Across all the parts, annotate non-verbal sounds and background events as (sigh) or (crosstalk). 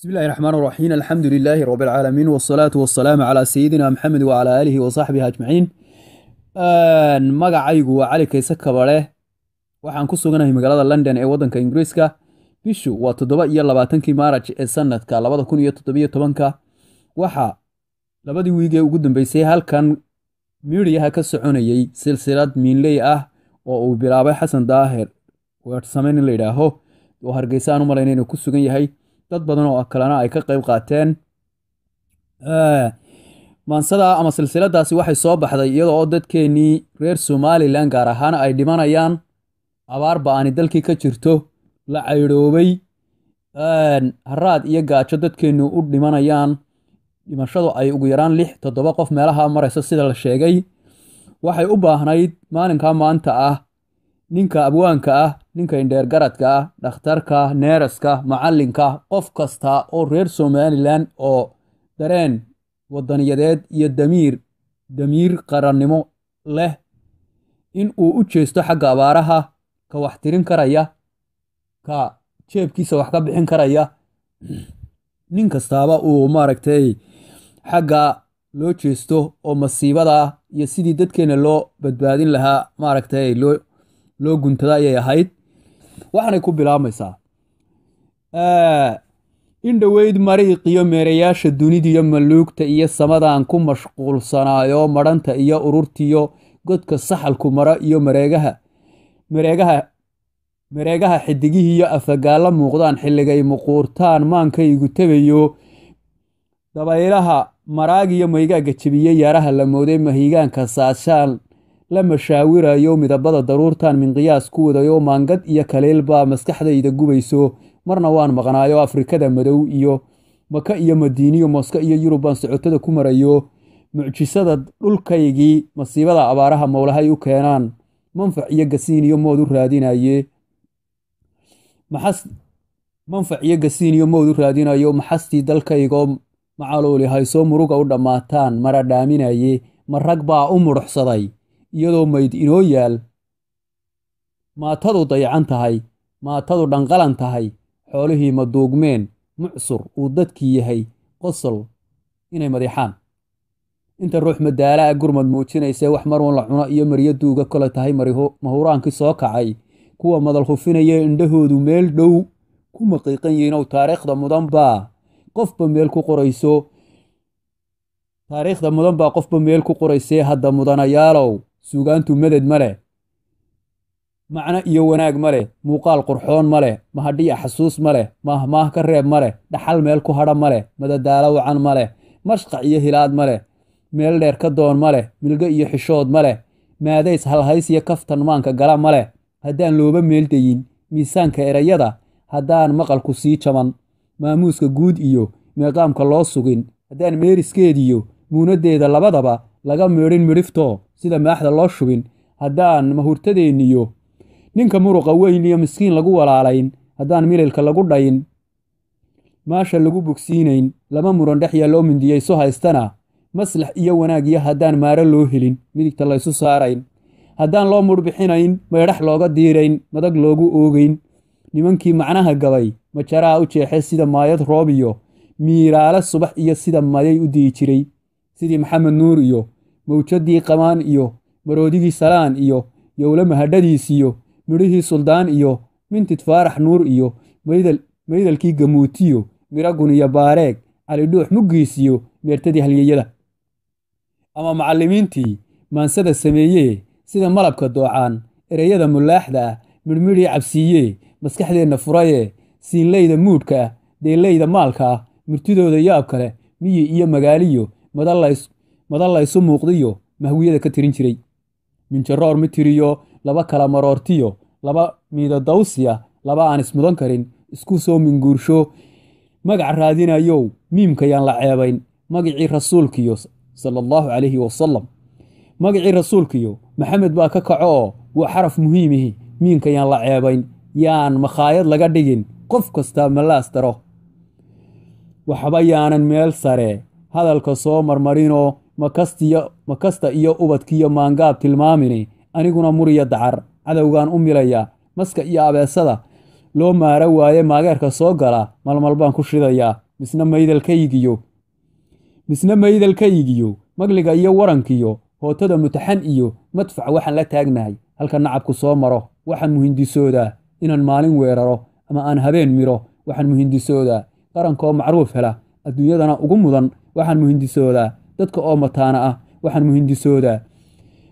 بسم الله الرحمن الرحيم الحمد لله رب العالمين والصلاة والسلام على سيدنا محمد وعلى آله وصحبه أجمعين magacaygu waa cali kayse kabadhe waxaan ku suganahay magaalada london ee waddanka ingiriiska bishu waa toddoba iyo labaatankii maaraj ee sanadka labada kun iyo toddobiyo tobanka waxaa labadii wiigee ugu dambeysay halkan miidhiyaha ka soconayey silsilad miinley ah oo uu bilaabay xasan daahir weersamayn in la yidhaaho oo hargeysa aan u malayn inuu ku sugan yahay dad badan oo kalena ay ka qayb qaateen eh, maansada ama silsiladaasi waxay soo baxday iyadoo oo dadkeennii reer somalilan gaar ahaan ay dhimanayaan abaar ba'ani dalkii ka jirto la caydhoobay eh, haraad iyo gaajo dadkeennu u dhimanayaan dhimashadu ay ugu yaraan lix toddoba qof meelaha marayso sida la sheegay waxay u baahnayd maalinkaa maanta ah ninka abwaanka ah ninka indheer garadka ah dhakhtarka neeraska macallinka qof kasta oo reer somalilan oo dareen wadaniyadeed iyo damiir damiir qarannimo leh in uu u jeesto xagga abaaraha ka wax tirin karaya ka jeebkiisa wax ka bixin karaya (clears throat) nin kastaaba uu maaragtay xagga loo jeesto oo masiibada iyo sidii dadkeenna loo badbaadin lahaa maaragtay loo loo guntada ayay ahayd waxaanay ku bilaabmaysaa in dhoweyd mariiqiyo meerayaasha dunidiiyo malluugta iyo samadaan ku mashquulsanaayo madhanta iyo ururtiiyo godka saxalku mara iyo mareegaha mareegaha mareegaha xidigihiiyo afagaalla muuqdaan xilligay muquurtaan maankaygu tebayo dabaylaha maraag iyo maygaaga jebiye yaaraha la mooday mahiigaanka saashaan la mashaawirayo midabada daruurtan min qiyaas ku wadayo maangad iyo kaliilbaa maskaxdayda gubayso marna waan maqnaayo afrikada madow iyo maka iyo madiiniyo moska iyo yurub baan socotada ku marayo mucjisada dhulkaygii masiibada abaaraha mowlahay u keenaan manfac iyo gasiin iyo mood u raadinaye manfac iyo gasiin iyo mood u raadinayo maxastii dalkaygoo macaluuli haysoo muruga u dhammaataan mara dhaaminaye ma rag baa u mudhuxsaday iyadoo mayd inoo yaal maatadu dayacan tahay maatadu dhanqalan tahay xoolihii ma duugmeen mucsur uu dadkii yahay qosol inay madiixaan inta ruux madaalaa gurmad muujinaysee wax maruun la cuno iyo maryo duuga kole tahay mahuraankii soo kacay kuwa madal hufinaya indhahoodu meel dhow ku maqiiqan yihiinow taariikhda mudan baa qofba meel ku qorayso taariikhda mudan baa qofba meel ku qoraysee hadda mudanayaalow sugaantu maded ma leh macno iyo wanaag ma leh muuqaal qurxoon ma leh mahadhiya xasuus ma leh maahmaah ka reeb ma leh dhaxal meel ku hadha ma leh madadaalo wacan ma leh mashqac iyo hilaad ma leh meel dheer ka doon ma leh milgo iyo xishood ma leh maadays iyo kaftan maanka gala ma leh haddaan looba meeldayin miisaanka erayada haddaan maqalku sii jaban maamuuska guud iyo meeqaamka loo sugin haddaan meeriskeediyo muunaddeeda labadaba laga midhin midhifto sida maaxda loo shubin haddaan mahurtadeenniyo ninka muruqa weyn iyo miskiin lagu walaalayn haddaan mililka lagu dhayin maasha lagu bogsiinayn lama muran dhex yaalloo mindiyayso haystana maslax iyo wanaagiyo haddaan maaro loo helin midigta laysu saarayn haddaan loo mudhbixinayn maydhax looga diirayn madag loogu oogayn nimankii macnaha gabay majaraha u jeexe sida maayad roobiyo miiraale subax iyo sida maday u di'i jiray sidii maxamed nuur iyo mawjadii qamaan iyo maroodigii salaan iyo yowle mahadhadiis iyo midhihii suldaan iyo mintid faarax nuur iyo maydalkii gamuutiyo miragun iyo baareeg calidhuux muggiis iyo meertadii halyeyada ama macallimiintii maansada sameeyee sida malabka doocaan ereyada mulaaxda ah midhmidhii cabsiiyee maskaxdeenna furayee siinlayda muudhka ah deellayda maalka ah murtidooda yaab kale miyi iyo magaaliyo madan laysu muuqdiyo mahwiyada ka tirin jiray minjaroor mid tiriyo laba kala maroortiyo laba miidodawsiya laba aan ismudan karin isku soo minguursho magac raadinayow miimkayaan la ceebayn magicii rasuulkiyo sala allaahu calayhi wasalam magicii rasuulkiyo maxamed baa ka kaco oo waa xaraf muhiimihi miimkayaan la ceebayn yaan makhaayad laga dhigin qof kastaa malaas daro waxba yaanan meel sare hadalka soo marmarinoo makasta iyo ubadkiyo maangaab tilmaamini aniguna muriya dacar cadowgaan u milaya maska iyo abeesada loo maara waaye maageerka soo gala malmal baan ku shidayaa misna maydalkaygiyo misna maydalkaygiyo magliga iyo warankiyo hootada mutaxan iyo madfac waxaan la taagnahay halka nacabku soo maro waxaan muhindisoodaa inaan maalin weeraro ama aan habeen miro waxaan muhindisoodaa qarankoo macruuf hela adduunyadana ugu mudan waxaan muhindisoodaa dadka oo mataana ah waxaan muhindisoodaa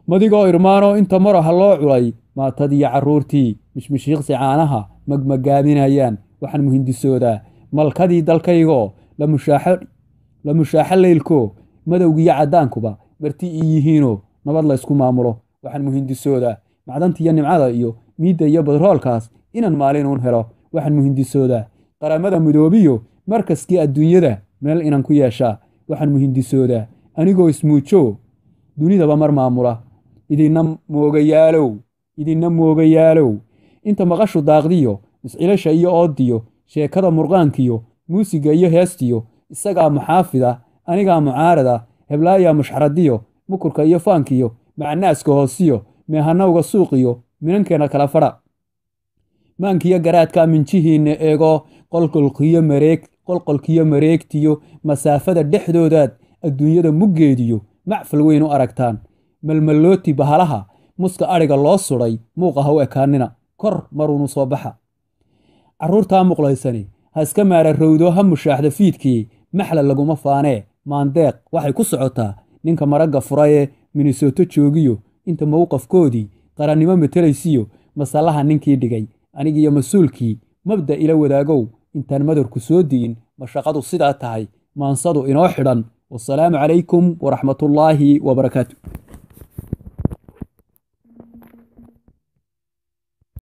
madigoo irmaano inta maraha loo culay maatadiiyo carruurtii mishmishiiqsi caanaha magmagaabinayaan waxaan muhindisoodaa malkadii dalkaygoo la mushaaxo leylko madowgiiyo caddaankuba marti ii yihiinoo nabad laysku maamulo waxaan muhindisoodaa macdantiiyo nimcada iyo miidda iyo batroolkaas inaan maalinuun helo waxaan muhindisoodaa qaramada midoobiyo markaskii adduunyada meel inaan ku yeeshaa waxaan muhindisoodaa anigoo ismuujo dunidaba mar maamula idinna moogayaalow idinna moogayaalow inta maqashu daaqdiyo miscilasha iyo ooddiyo sheekada murqaankiyo muusiga iyo heestiyo isagaa muxaafida anigaa mucaarada heblaayaa mushxaradiyo mukurka iyo faankiyo macanaaska hoosiyo meehanowga suuqiyo minankeena kala fadha maankiyo garaadkaa minjihiinna eego qolkolkiyo mareeg qolqolkiyo mareegtiyo masaafada dhexdoodaad adduunyada muggeediyo macfal weyn u aragtaan malmallooti bahalaha muska adhiga loo sudhay muuqaha u ekaanina kor maruunu soo baxa carruurtaa muqlaysani ha iska rawdo ha mushaaxda fiidkii maxla laguma faanee maandeeq waxay ku socotaa ninka maragga furayee ee joogiyo inta mowqafkoodii qarannimo matelaysiyo masalaha ninkii dhigay anigiiyo mas-uulkii mabda ila wadaagow intaan madarku soo diyin mashaqadu sidaa tahay maansadu inoo xidhan wasalaamu calaykum waraxmatullaahi wabarakaatu